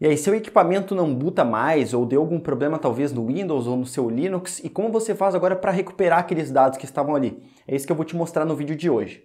E aí, seu equipamento não buta mais ou deu algum problema talvez no Windows ou no seu Linux, e como você faz agora para recuperar aqueles dados que estavam ali? É isso que eu vou te mostrar no vídeo de hoje.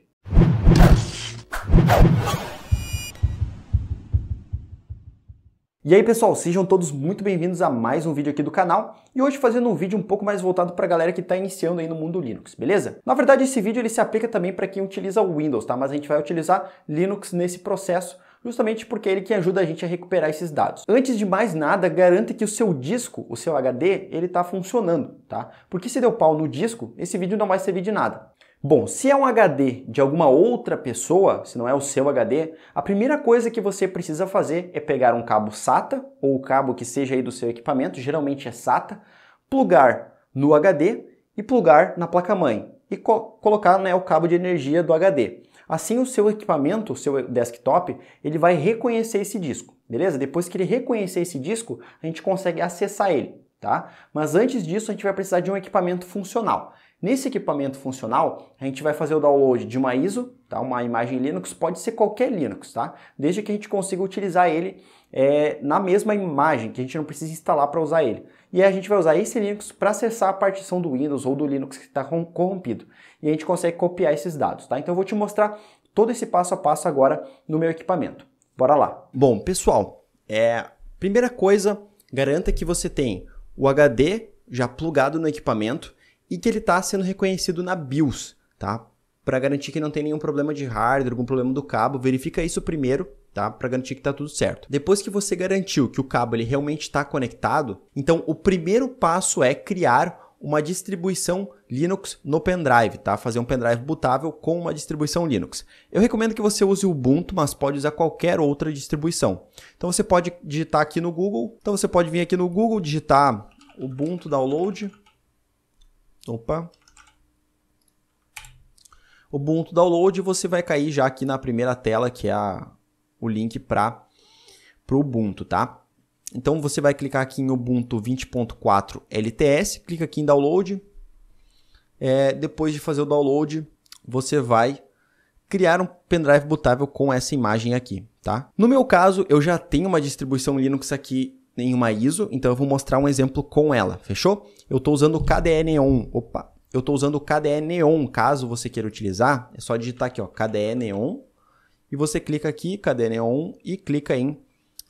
E aí pessoal, sejam todos muito bem-vindos a mais um vídeo aqui do canal e hoje fazendo um vídeo um pouco mais voltado para a galera que está iniciando aí no mundo Linux, beleza? Na verdade esse vídeo ele se aplica também para quem utiliza o Windows, tá? Mas a gente vai utilizar Linux nesse processo justamente porque é ele que ajuda a gente a recuperar esses dados. Antes de mais nada, garanta que o seu disco, o seu HD, ele está funcionando, tá? Porque se deu pau no disco, esse vídeo não vai servir de nada. Bom, se é um HD de alguma outra pessoa, se não é o seu HD, a primeira coisa que você precisa fazer é pegar um cabo SATA ou o cabo que seja aí do seu equipamento, geralmente é SATA, plugar no HD e plugar na placa-mãe e co colocar né, o cabo de energia do HD. Assim o seu equipamento, o seu desktop, ele vai reconhecer esse disco, beleza? Depois que ele reconhecer esse disco, a gente consegue acessar ele, tá? Mas antes disso, a gente vai precisar de um equipamento funcional. Nesse equipamento funcional, a gente vai fazer o download de uma ISO, tá? uma imagem Linux, pode ser qualquer Linux, tá? desde que a gente consiga utilizar ele é, na mesma imagem, que a gente não precisa instalar para usar ele. E a gente vai usar esse Linux para acessar a partição do Windows ou do Linux que está corrompido. E a gente consegue copiar esses dados, tá? Então eu vou te mostrar todo esse passo a passo agora no meu equipamento. Bora lá. Bom, pessoal, é... primeira coisa, garanta que você tem o HD já plugado no equipamento e que ele está sendo reconhecido na BIOS, tá? Para garantir que não tem nenhum problema de hardware, algum problema do cabo, verifica isso primeiro tá? Para garantir que tá tudo certo. Depois que você garantiu que o cabo ele realmente está conectado, então o primeiro passo é criar uma distribuição Linux no pendrive, tá? Fazer um pendrive bootável com uma distribuição Linux. Eu recomendo que você use o Ubuntu, mas pode usar qualquer outra distribuição. Então você pode digitar aqui no Google. Então você pode vir aqui no Google, digitar Ubuntu download. Opa, Ubuntu Download, você vai cair já aqui na primeira tela, que é a o link para o Ubuntu, tá? Então você vai clicar aqui em Ubuntu 20.4 LTS, clica aqui em Download. É, depois de fazer o download, você vai criar um pendrive bootável com essa imagem aqui, tá? No meu caso, eu já tenho uma distribuição Linux aqui em uma ISO, então eu vou mostrar um exemplo com ela, fechou? Eu estou usando o KDE Neon, opa, eu estou usando o KDE Neon, caso você queira utilizar, é só digitar aqui, ó, KDE Neon, e você clica aqui, KDE on e clica em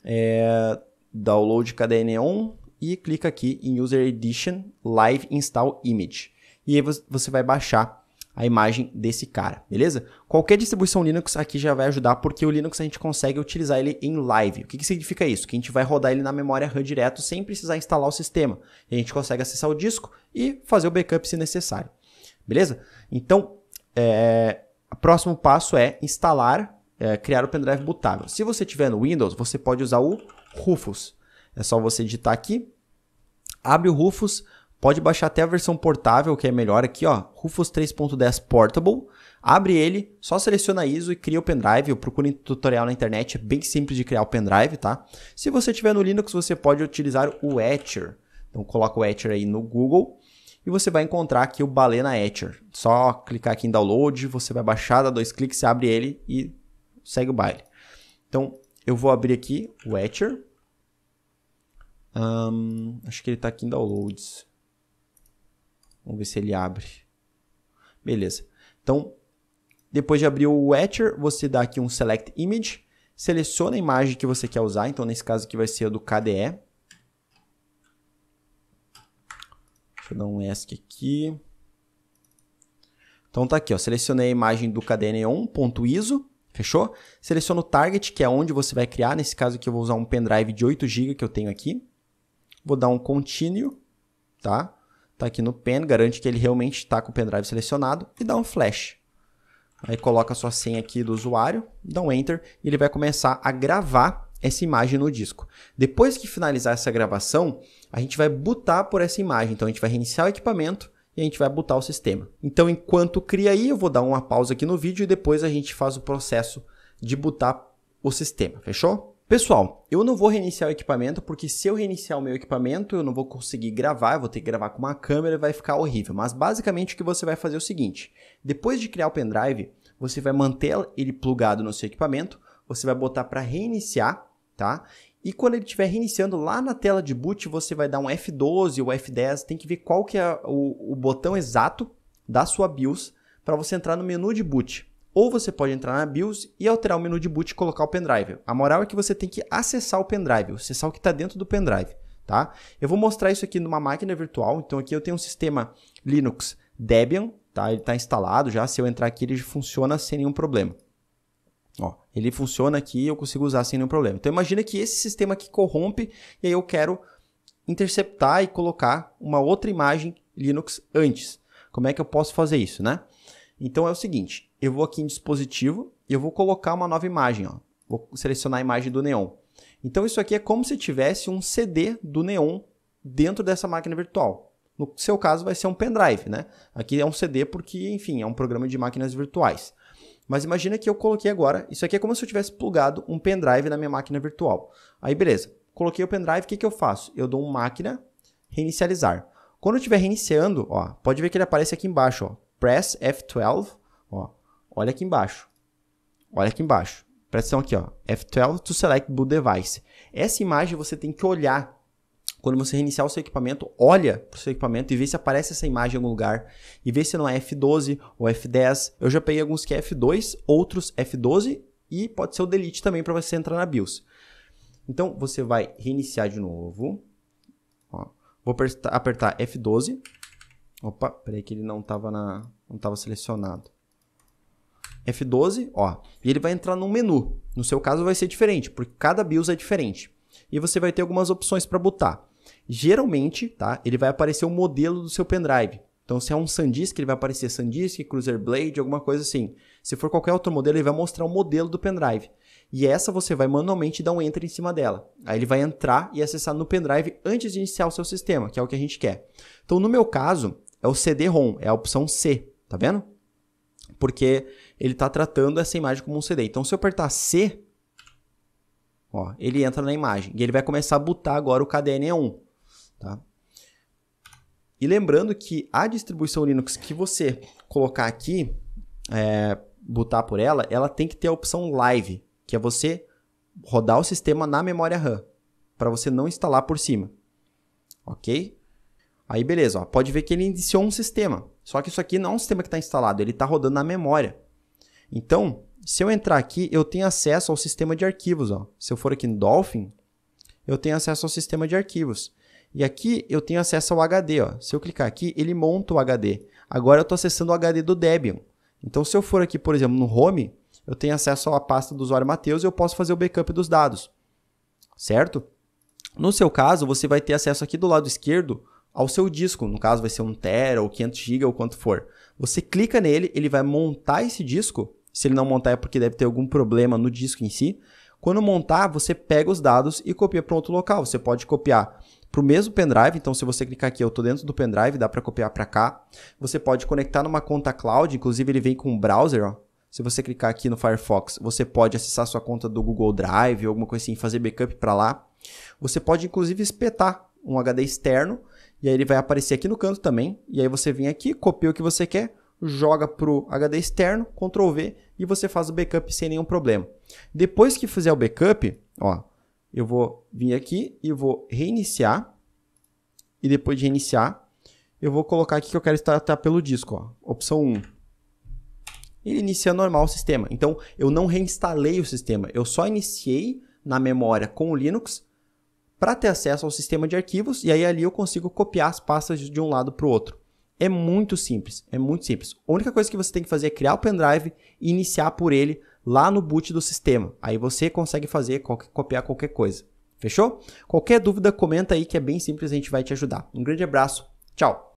é, Download KDE on e clica aqui em User Edition Live Install Image. E aí você vai baixar a imagem desse cara, beleza? Qualquer distribuição Linux aqui já vai ajudar, porque o Linux a gente consegue utilizar ele em live. O que, que significa isso? Que a gente vai rodar ele na memória RAM direto sem precisar instalar o sistema. E a gente consegue acessar o disco e fazer o backup se necessário, beleza? Então, é... o próximo passo é instalar é, criar o pendrive bootável. Se você tiver no Windows, você pode usar o Rufus. É só você digitar aqui, abre o Rufus, pode baixar até a versão portável, que é melhor aqui, ó, Rufus 3.10 Portable. Abre ele, só seleciona ISO e cria o pendrive. Eu procuro um tutorial na internet, é bem simples de criar o pendrive, tá? Se você tiver no Linux, você pode utilizar o Etcher. Então coloca o Etcher aí no Google e você vai encontrar aqui o Balena Etcher. Só clicar aqui em download, você vai baixar, dá dois cliques, abre ele e segue o baile. Então, eu vou abrir aqui o Etcher. Um, acho que ele está aqui em Downloads. Vamos ver se ele abre. Beleza. Então, depois de abrir o Etcher, você dá aqui um Select Image. Seleciona a imagem que você quer usar. Então, nesse caso aqui vai ser a do KDE. Deixa eu dar um ESC aqui. Então tá aqui, ó, selecionei a imagem do KDE Neon.iso Fechou? Seleciono o target, que é onde você vai criar. Nesse caso aqui eu vou usar um pendrive de 8 GB que eu tenho aqui. Vou dar um continue, tá? Tá aqui no pen, garante que ele realmente está com o pendrive selecionado e dá um flash. Aí coloca a sua senha aqui do usuário, dá um enter e ele vai começar a gravar essa imagem no disco. Depois que finalizar essa gravação, a gente vai botar por essa imagem. Então a gente vai reiniciar o equipamento, a gente vai botar o sistema. Então, enquanto cria aí, eu vou dar uma pausa aqui no vídeo e depois a gente faz o processo de botar o sistema, fechou? Pessoal, eu não vou reiniciar o equipamento, porque se eu reiniciar o meu equipamento, eu não vou conseguir gravar, eu vou ter que gravar com uma câmera e vai ficar horrível. Mas basicamente o que você vai fazer é o seguinte, depois de criar o pendrive, você vai manter ele plugado no seu equipamento, você vai botar para reiniciar, tá? E quando ele estiver reiniciando lá na tela de boot, você vai dar um F12 ou F10, tem que ver qual que é o, o botão exato da sua BIOS para você entrar no menu de boot. Ou você pode entrar na BIOS e alterar o menu de boot e colocar o pendrive. A moral é que você tem que acessar o pendrive, acessar o que está dentro do pendrive. Tá? Eu vou mostrar isso aqui numa máquina virtual. Então aqui eu tenho um sistema Linux Debian, tá? Ele está instalado já. Se eu entrar aqui, ele funciona sem nenhum problema. Ó, ele funciona aqui, eu consigo usar sem nenhum problema. Então imagina que esse sistema aqui corrompe e aí eu quero interceptar e colocar uma outra imagem Linux antes. Como é que eu posso fazer isso, né? Então é o seguinte, eu vou aqui em dispositivo e eu vou colocar uma nova imagem, ó. Vou selecionar a imagem do Neon. Então isso aqui é como se tivesse um CD do Neon dentro dessa máquina virtual. No seu caso vai ser um pendrive, né? Aqui é um CD porque, enfim, é um programa de máquinas virtuais. Mas imagina que eu coloquei agora, isso aqui é como se eu tivesse plugado um pendrive na minha máquina virtual. Aí beleza, coloquei o pendrive, o que, que eu faço? Eu dou um máquina, reinicializar. Quando eu estiver reiniciando, ó, pode ver que ele aparece aqui embaixo, ó, press F12, ó, olha aqui embaixo, olha aqui embaixo. Presta atenção aqui, ó, F12 to select boot device. Essa imagem você tem que olhar quando você reiniciar o seu equipamento, olha para o seu equipamento e vê se aparece essa imagem em algum lugar. E vê se não é F12 ou F10. Eu já peguei alguns que é F2, outros F12 e pode ser o delete também para você entrar na BIOS. Então, você vai reiniciar de novo. Ó, vou apertar F12. Opa, peraí que ele não estava na, não selecionado. F12, ó, e ele vai entrar num menu. No seu caso vai ser diferente, porque cada BIOS é diferente. E você vai ter algumas opções para botar geralmente, tá? Ele vai aparecer o modelo do seu pendrive. Então, se é um SanDisk, ele vai aparecer SanDisk, Cruiser Blade, alguma coisa assim. Se for qualquer outro modelo, ele vai mostrar o modelo do pendrive. E essa você vai manualmente dar um enter em cima dela. Aí ele vai entrar e acessar no pendrive antes de iniciar o seu sistema, que é o que a gente quer. Então, no meu caso, é o CD-ROM, é a opção C, tá vendo? Porque ele está tratando essa imagem como um CD. Então, se eu apertar C, Ó, ele entra na imagem e ele vai começar a botar agora o kdn 1 Tá? E lembrando que a distribuição Linux que você colocar aqui, é, botar por ela, ela tem que ter a opção Live, que é você rodar o sistema na memória RAM, para você não instalar por cima. Ok? Aí beleza, ó, pode ver que ele iniciou um sistema. Só que isso aqui não é um sistema que está instalado, ele está rodando na memória. Então, se eu entrar aqui, eu tenho acesso ao sistema de arquivos. Ó. Se eu for aqui no Dolphin, eu tenho acesso ao sistema de arquivos. E aqui eu tenho acesso ao HD. Ó. Se eu clicar aqui, ele monta o HD. Agora eu estou acessando o HD do Debian. Então, se eu for aqui, por exemplo, no Home, eu tenho acesso à pasta do usuário Matheus e eu posso fazer o backup dos dados. Certo? No seu caso, você vai ter acesso aqui do lado esquerdo ao seu disco. No caso, vai ser um Tera ou 500 GB ou quanto for. Você clica nele, ele vai montar esse disco se ele não montar é porque deve ter algum problema no disco em si. Quando montar, você pega os dados e copia para outro local. Você pode copiar para o mesmo pendrive, então se você clicar aqui, eu estou dentro do pendrive, dá para copiar para cá. Você pode conectar numa conta cloud, inclusive ele vem com um browser, ó. Se você clicar aqui no Firefox, você pode acessar sua conta do Google Drive ou alguma coisa assim, fazer backup para lá. Você pode inclusive espetar um HD externo e aí ele vai aparecer aqui no canto também. E aí você vem aqui, copia o que você quer, joga para o HD externo, Ctrl V, e você faz o backup sem nenhum problema. Depois que fizer o backup, ó, eu vou vir aqui e vou reiniciar. E depois de reiniciar, eu vou colocar aqui que eu quero estar pelo disco, ó, opção 1. Ele inicia normal o sistema. Então, eu não reinstalei o sistema, eu só iniciei na memória com o Linux para ter acesso ao sistema de arquivos, e aí ali eu consigo copiar as pastas de um lado para o outro. É muito simples, é muito simples. A única coisa que você tem que fazer é criar o pendrive e iniciar por ele lá no boot do sistema. Aí você consegue fazer, copiar qualquer coisa. Fechou? Qualquer dúvida, comenta aí que é bem simples, a gente vai te ajudar. Um grande abraço, tchau!